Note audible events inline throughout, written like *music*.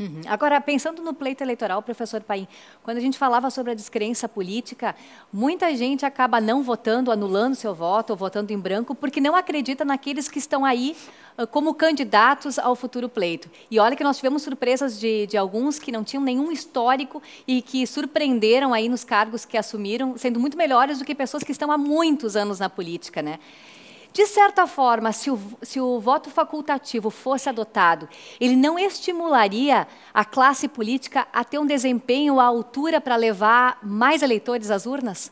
Uhum. Agora, pensando no pleito eleitoral, professor Paim, quando a gente falava sobre a descrença política, muita gente acaba não votando, anulando seu voto ou votando em branco, porque não acredita naqueles que estão aí ah, como candidatos ao futuro pleito. E olha que nós tivemos surpresas de, de alguns que não tinham nenhum histórico e que surpreenderam aí nos cargos que assumiram, sendo muito melhores do que pessoas que estão há muitos anos na política, né? De certa forma, se o, se o voto facultativo fosse adotado, ele não estimularia a classe política a ter um desempenho à altura para levar mais eleitores às urnas?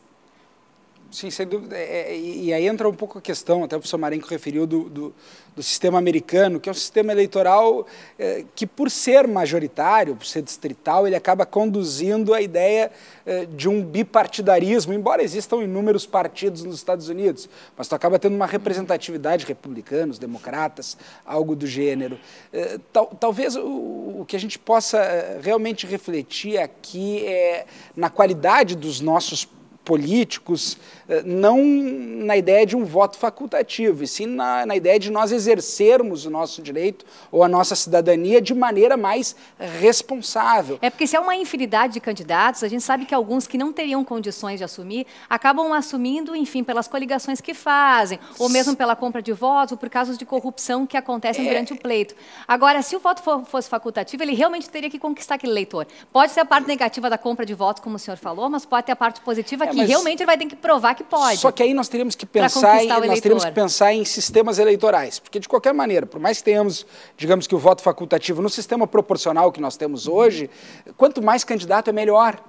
Sim, sem dúvida. É, é e aí entra um pouco a questão, até o professor Marenco referiu, do, do, do sistema americano, que é um sistema eleitoral é, que, por ser majoritário, por ser distrital, ele acaba conduzindo a ideia é, de um bipartidarismo, embora existam inúmeros partidos nos Estados Unidos, mas tu acaba tendo uma representatividade, republicanos, democratas, algo do gênero. É, tal, talvez o, o que a gente possa é, realmente refletir aqui é na qualidade dos nossos políticos eh, não na ideia de um voto facultativo, e sim na, na ideia de nós exercermos o nosso direito ou a nossa cidadania de maneira mais responsável. É porque se há é uma infinidade de candidatos, a gente sabe que alguns que não teriam condições de assumir acabam assumindo, enfim, pelas coligações que fazem, ou mesmo pela compra de votos, ou por casos de corrupção que acontecem é... durante o pleito. Agora, se o voto for, fosse facultativo, ele realmente teria que conquistar aquele eleitor. Pode ser a parte negativa da compra de votos, como o senhor falou, mas pode ter a parte positiva é, que mas... realmente ele vai ter que provar que que pode. Só que aí nós teríamos que pensar em, nós teríamos que pensar em sistemas eleitorais, porque de qualquer maneira, por mais que tenhamos, digamos que o voto facultativo no sistema proporcional que nós temos uhum. hoje, quanto mais candidato é melhor.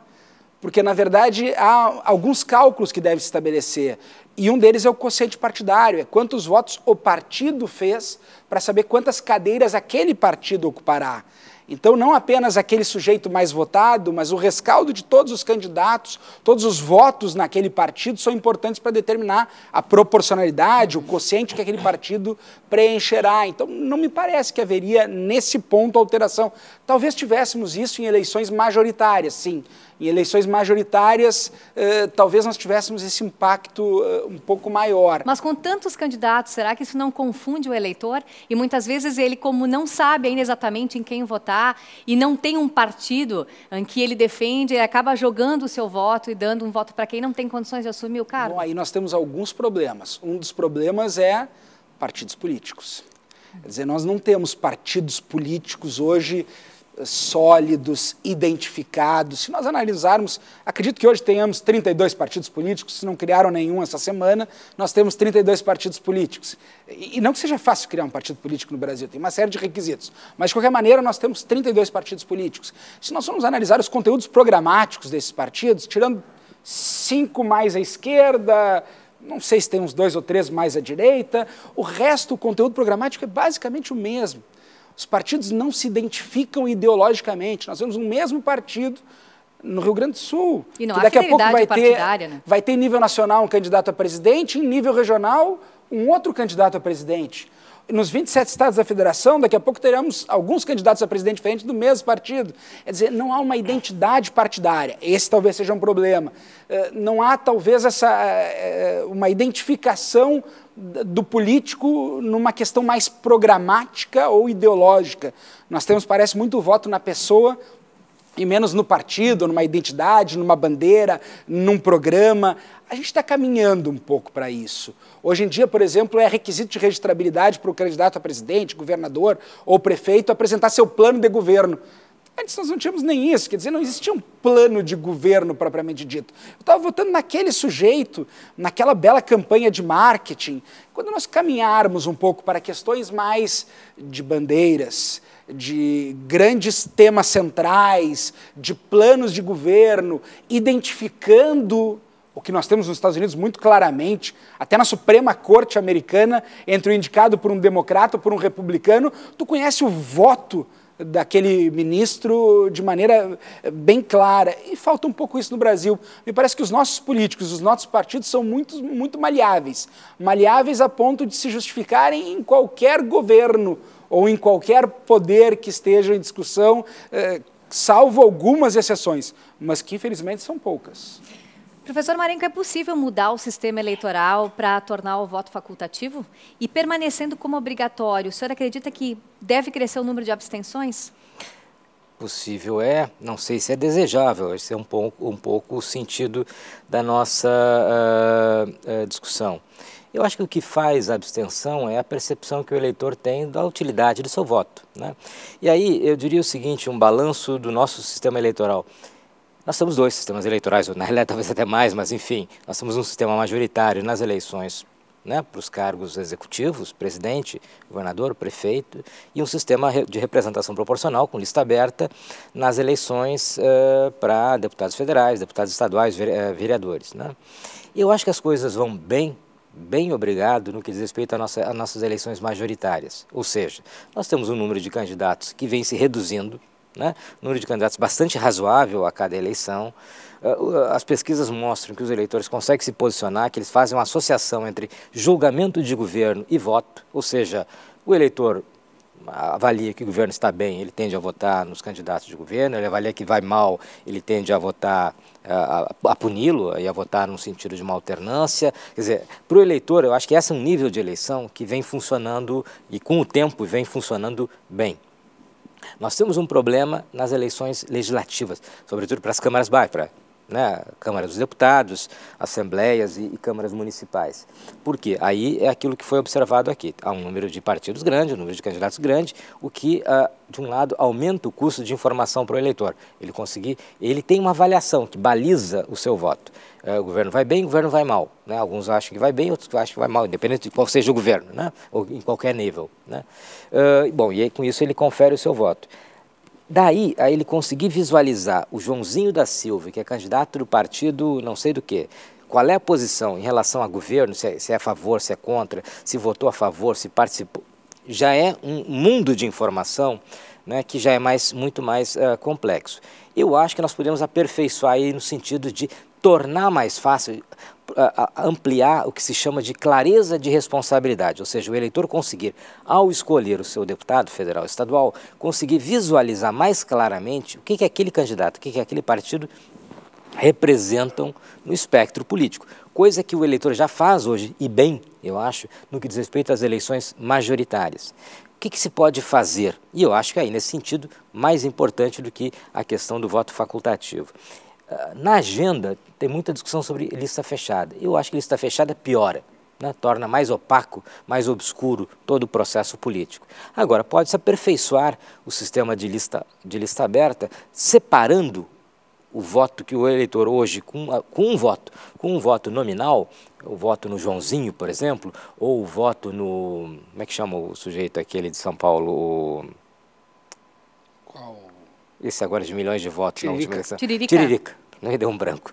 Porque, na verdade, há alguns cálculos que deve se estabelecer. E um deles é o quociente partidário, é quantos votos o partido fez para saber quantas cadeiras aquele partido ocupará. Então, não apenas aquele sujeito mais votado, mas o rescaldo de todos os candidatos, todos os votos naquele partido são importantes para determinar a proporcionalidade, o quociente que aquele partido preencherá. Então, não me parece que haveria nesse ponto alteração. Talvez tivéssemos isso em eleições majoritárias, sim. Em eleições majoritárias, eh, talvez nós tivéssemos esse impacto eh, um pouco maior. Mas com tantos candidatos, será que isso não confunde o eleitor? E muitas vezes ele, como não sabe ainda exatamente em quem votar e não tem um partido em que ele defende, ele acaba jogando o seu voto e dando um voto para quem não tem condições de assumir o cargo? Bom, aí nós temos alguns problemas. Um dos problemas é partidos políticos. Quer dizer, nós não temos partidos políticos hoje sólidos, identificados. Se nós analisarmos, acredito que hoje tenhamos 32 partidos políticos, se não criaram nenhum essa semana, nós temos 32 partidos políticos. E não que seja fácil criar um partido político no Brasil, tem uma série de requisitos. Mas, de qualquer maneira, nós temos 32 partidos políticos. Se nós formos analisar os conteúdos programáticos desses partidos, tirando cinco mais à esquerda, não sei se tem uns dois ou três mais à direita, o resto, o conteúdo programático é basicamente o mesmo. Os partidos não se identificam ideologicamente. Nós temos um mesmo partido no Rio Grande do Sul. E não que daqui a pouco vai ter, né? vai ter em nível nacional um candidato a presidente, em nível regional um outro candidato a presidente. Nos 27 estados da federação, daqui a pouco teremos alguns candidatos a presidente diferentes do mesmo partido. Quer dizer, não há uma identidade partidária. Esse talvez seja um problema. Eh, não há, talvez, essa, eh, eh, uma identificação do político numa questão mais programática ou ideológica. Nós temos, parece, muito voto na pessoa e menos no partido, numa identidade, numa bandeira, num programa. A gente está caminhando um pouco para isso. Hoje em dia, por exemplo, é requisito de registrabilidade para o candidato a presidente, governador ou prefeito apresentar seu plano de governo. Antes nós não tínhamos nem isso, quer dizer, não existia um plano de governo propriamente dito. Eu estava votando naquele sujeito, naquela bela campanha de marketing. Quando nós caminharmos um pouco para questões mais de bandeiras, de grandes temas centrais, de planos de governo, identificando o que nós temos nos Estados Unidos muito claramente, até na Suprema Corte Americana, entre o indicado por um democrata ou por um republicano, tu conhece o voto daquele ministro de maneira eh, bem clara. E falta um pouco isso no Brasil. Me parece que os nossos políticos, os nossos partidos são muito, muito maleáveis maleáveis a ponto de se justificarem em qualquer governo ou em qualquer poder que esteja em discussão. Eh, salvo algumas exceções, mas que infelizmente são poucas. Professor Marenco, é possível mudar o sistema eleitoral para tornar o voto facultativo? E permanecendo como obrigatório, o senhor acredita que deve crescer o número de abstenções? Possível é, não sei se é desejável, esse é um pouco, um pouco o sentido da nossa uh, uh, discussão. Eu acho que o que faz a abstenção é a percepção que o eleitor tem da utilidade do seu voto. Né? E aí eu diria o seguinte, um balanço do nosso sistema eleitoral. Nós temos dois sistemas eleitorais, na realidade *laughs* talvez até mais, mas enfim, nós temos um sistema majoritário nas eleições né, para os cargos executivos, presidente, governador, prefeito, e um sistema de representação proporcional com lista aberta nas eleições uh, para deputados federais, deputados estaduais, eh, vereadores. Né? Eu acho que as coisas vão bem, bem obrigado no que diz respeito às nossa, nossas eleições majoritárias. Ou seja, nós temos um número de candidatos que vem se reduzindo, né? número de candidatos bastante razoável a cada eleição. Eh, eh, as pesquisas mostram que os eleitores conseguem se posicionar, que eles fazem uma associação entre julgamento de governo e voto, ou seja, o eleitor avalia que o governo está bem, ele tende a votar nos candidatos de governo, ele avalia que vai mal, ele tende a votar, eh, a, a puni-lo e a votar no sentido de uma alternância. Quer dizer, para o eleitor, eu acho que esse é um nível de eleição que vem funcionando e com o tempo vem funcionando bem. Nós temos um problema nas eleições legislativas, sobretudo para as câmaras baixas, para né, Câmara dos Deputados, assembleias e, e, câmaras municipais. Por quê? Aí é aquilo que foi observado aqui. Há um número de partidos grande, um número de candidatos grande, o que, ah, de um lado, aumenta o custo de informação para o eleitor. Ele conseguir, ele tem uma avaliação que baliza o seu voto. É, o governo vai bem, o governo vai mal. Né? Alguns acham que vai bem, outros acham que vai mal, independente de qual seja o governo, né? ou em qualquer nível. Né? Uh, bom, e aí, com isso ele confere o seu voto. Daí a ele conseguir visualizar o Joãozinho da Silva, que é candidato do partido não sei do que, qual é a posição em relação a governo, se é, se é, a favor, se é contra, se votou a favor, se participou, já é um mundo de informação né, que já é mais, muito mais uh, complexo. Eu acho que nós podemos aperfeiçoar aí no sentido de tornar mais fácil, ampliar o que se chama de clareza de responsabilidade, ou seja, o eleitor conseguir, ao escolher o seu deputado federal estadual, conseguir visualizar mais claramente o que, que aquele candidato, o que, que aquele partido representam no espectro político, coisa que o eleitor já faz hoje, e bem, eu acho, no que diz respeito às eleições majoritárias. O que, que, se pode fazer? E eu acho que aí, nesse sentido, mais importante do que a questão do voto facultativo ah, na agenda tem muita discussão sobre lista fechada. Eu acho que lista fechada piora, né? torna mais opaco, mais obscuro todo o processo político. Agora, pode-se aperfeiçoar o sistema de lista, de lista aberta, separando o voto que o eleitor hoje, com, com um voto, com um voto nominal, o voto no Joãozinho, por exemplo, ou o voto no. Como é que chama o sujeito aquele de São Paulo? O... Qual? Esse agora de milhões de votos Tiririca. na última eleição. Tiririca. Tiririca. *laughs* não deu um branco.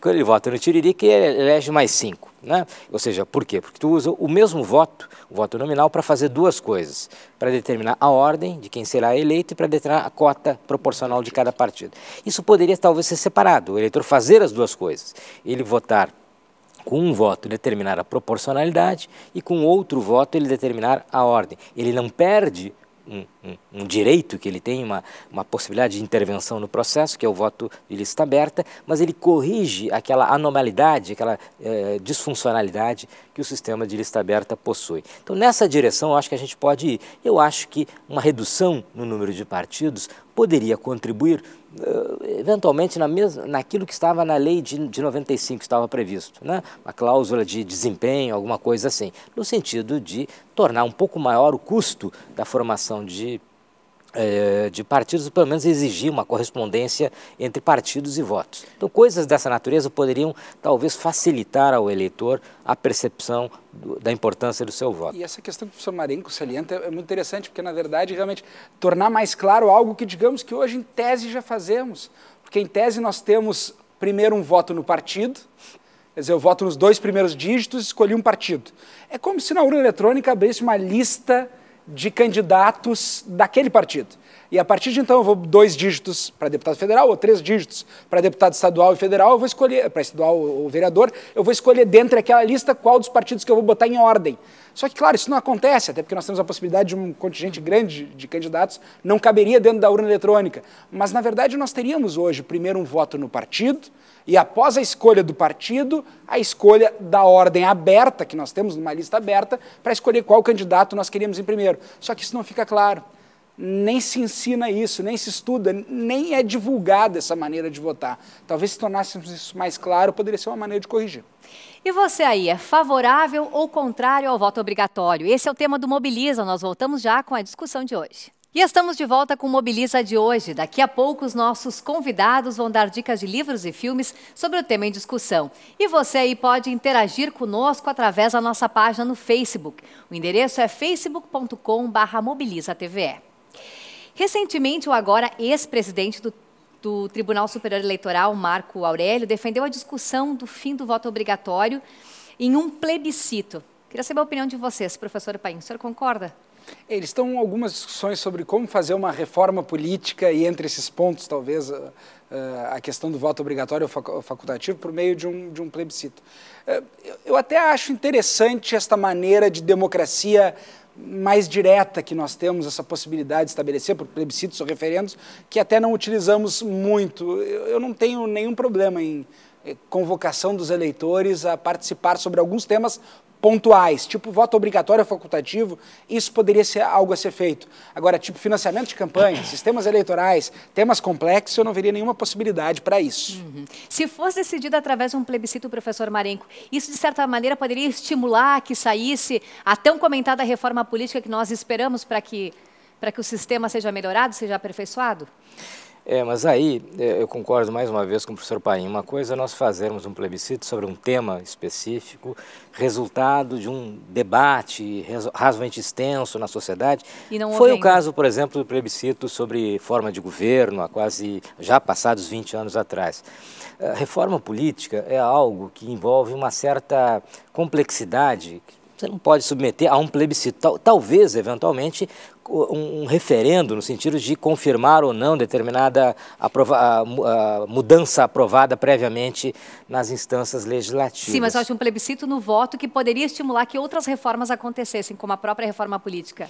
Quando ele vota no Tiririca, ele elege mais cinco. Né? Ou seja, por quê? Porque tu usa o mesmo voto, o voto nominal, para fazer duas coisas. Para determinar a ordem de quem será eleito e para determinar a cota proporcional de cada partido. Isso poderia talvez ser separado, o eleitor fazer as duas coisas. Ele votar com um voto determinar a proporcionalidade e com outro voto ele determinar a ordem. Ele não perde um, um, direito que ele tem, uma, uma possibilidade de intervenção no processo, que é o voto de lista aberta, mas ele corrige aquela anomalidade, aquela eh, disfuncionalidade que o sistema de lista aberta possui. Então, nessa direção, acho que a gente pode ir. Eu acho que uma redução no número de partidos poderia contribuir eh, eventualmente na mesma, naquilo que estava na lei de, de 95 estava previsto, né? uma cláusula de desempenho, alguma coisa assim, no sentido de tornar um pouco maior o custo da formação de eh, de partidos, pelo menos exigir uma correspondência entre partidos e votos. Então, coisas dessa natureza poderiam talvez facilitar ao eleitor a percepção do, da importância do seu voto. E essa questão que o professor Marenco salienta é muito interessante, porque, na verdade, realmente tornar mais claro algo que, digamos, que hoje em tese já fazemos. Porque, em tese, nós temos primeiro um voto no partido, Quer dizer, eu voto nos dois primeiros dígitos e escolhi um partido. É como se na urna eletrônica abrisse uma lista de candidatos daquele partido. E a partir de então eu vou dois dígitos para deputado federal ou três dígitos para deputado estadual e federal, eu vou escolher, para estadual ou vereador, eu vou escolher dentro daquela lista qual dos partidos que eu vou botar em ordem. Só que, claro, isso não acontece, até porque nós temos a possibilidade de um contingente grande de candidatos, não caberia dentro da urna eletrônica. Mas, na verdade, nós teríamos hoje primeiro um voto no partido, e após a escolha do partido, a escolha da ordem aberta, que nós temos numa lista aberta, para escolher qual candidato nós queríamos em primeiro. Só que isso não fica claro nem se ensina isso, nem se estuda, nem é divulgada essa maneira de votar. Talvez se tornássemos isso mais claro, poderia ser uma maneira de corrigir. E você aí, é favorável ou contrário ao voto obrigatório? Esse é o tema do Mobiliza. Nós voltamos já com a discussão de hoje. E estamos de volta com o Mobiliza de hoje. Daqui a pouco, os nossos convidados vão dar dicas de livros e filmes sobre o tema em discussão. E você aí pode interagir conosco através da nossa página no Facebook. O endereço é facebook.com.br mobilizatve. Recentemente, o agora ex-presidente do, do Tribunal Superior Eleitoral, Marco Aurélio, defendeu a discussão do fim do voto obrigatório em um plebiscito. Queria saber a opinião de vocês, professor Paim. O senhor concorda? É, eles estão algumas discussões sobre como fazer uma reforma política e entre esses pontos, talvez, ah, ah, a, questão do voto obrigatório ou facultativo por meio de um, de um plebiscito. É, eu até acho interessante esta maneira de democracia mais direta que nós temos essa possibilidade de estabelecer por plebiscitos ou referendos, que até não utilizamos muito. Eu não tenho nenhum problema em eh, convocação dos eleitores a participar sobre alguns temas pontuais, tipo voto obrigatório ou facultativo, isso poderia ser algo a ser feito. Agora, tipo financiamento de campanha, *coughs* sistemas eleitorais, temas complexos, eu não veria nenhuma possibilidade para isso. Uhum. Se fosse decidido através de um plebiscito, professor Marenco, isso de certa maneira poderia estimular que saísse a tão comentada reforma política que nós esperamos para que para que o sistema seja melhorado, seja aperfeiçoado? É, mas aí é, eu concordo mais uma vez com o professor Paim. Uma coisa é nós fazermos um plebiscito sobre um tema específico, resultado de um debate razoavelmente extenso na sociedade. Foi o caso, por exemplo, do plebiscito sobre forma de governo, há quase já passados 20 anos atrás. A reforma política é algo que envolve uma certa complexidade você não pode submeter a um plebiscito. talvez, eventualmente, um referendo no sentido de confirmar ou não determinada aprova a, mudança aprovada previamente nas instâncias legislativas. Sim, mas eu acho um plebiscito no voto que poderia estimular que outras reformas acontecessem, como a própria reforma política.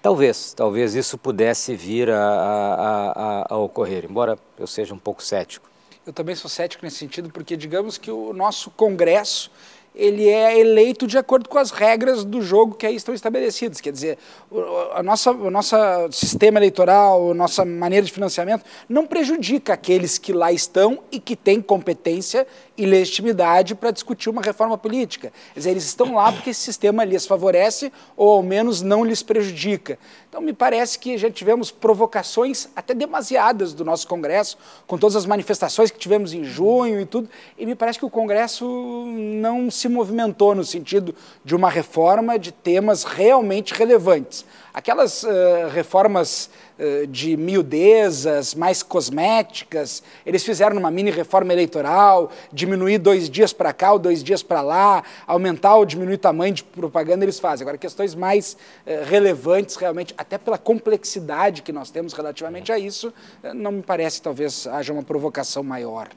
Talvez, talvez isso pudesse vir a, a ocorrer, embora eu seja um pouco cético. Eu também sou cético nesse sentido, porque digamos que o nosso Congresso ele é eleito de acordo com as regras do jogo que aí estão estabelecidas. Quer dizer, o nosso nossa sistema eleitoral, a nossa maneira de financiamento não prejudica aqueles que lá estão e que têm competência e legitimidade para discutir uma reforma política. Quer dizer, eles estão lá porque esse sistema lhes favorece ou ao menos não lhes prejudica. Então, me parece que já tivemos provocações até demasiadas do nosso Congresso, com todas as manifestações que tivemos em junho e tudo, e me parece que o Congresso não se movimentou no sentido de uma reforma de temas realmente relevantes. Aquelas uh, reformas eh, de miudezas mais cosméticas, eles fizeram uma mini reforma eleitoral, diminuir dois dias para cá ou dois dias para lá, aumentar ou diminuir o tamanho de propaganda, eles fazem. Agora, questões mais eh, relevantes, realmente, até pela complexidade que nós temos relativamente é. a isso, eh, não me parece talvez haja uma provocação maior.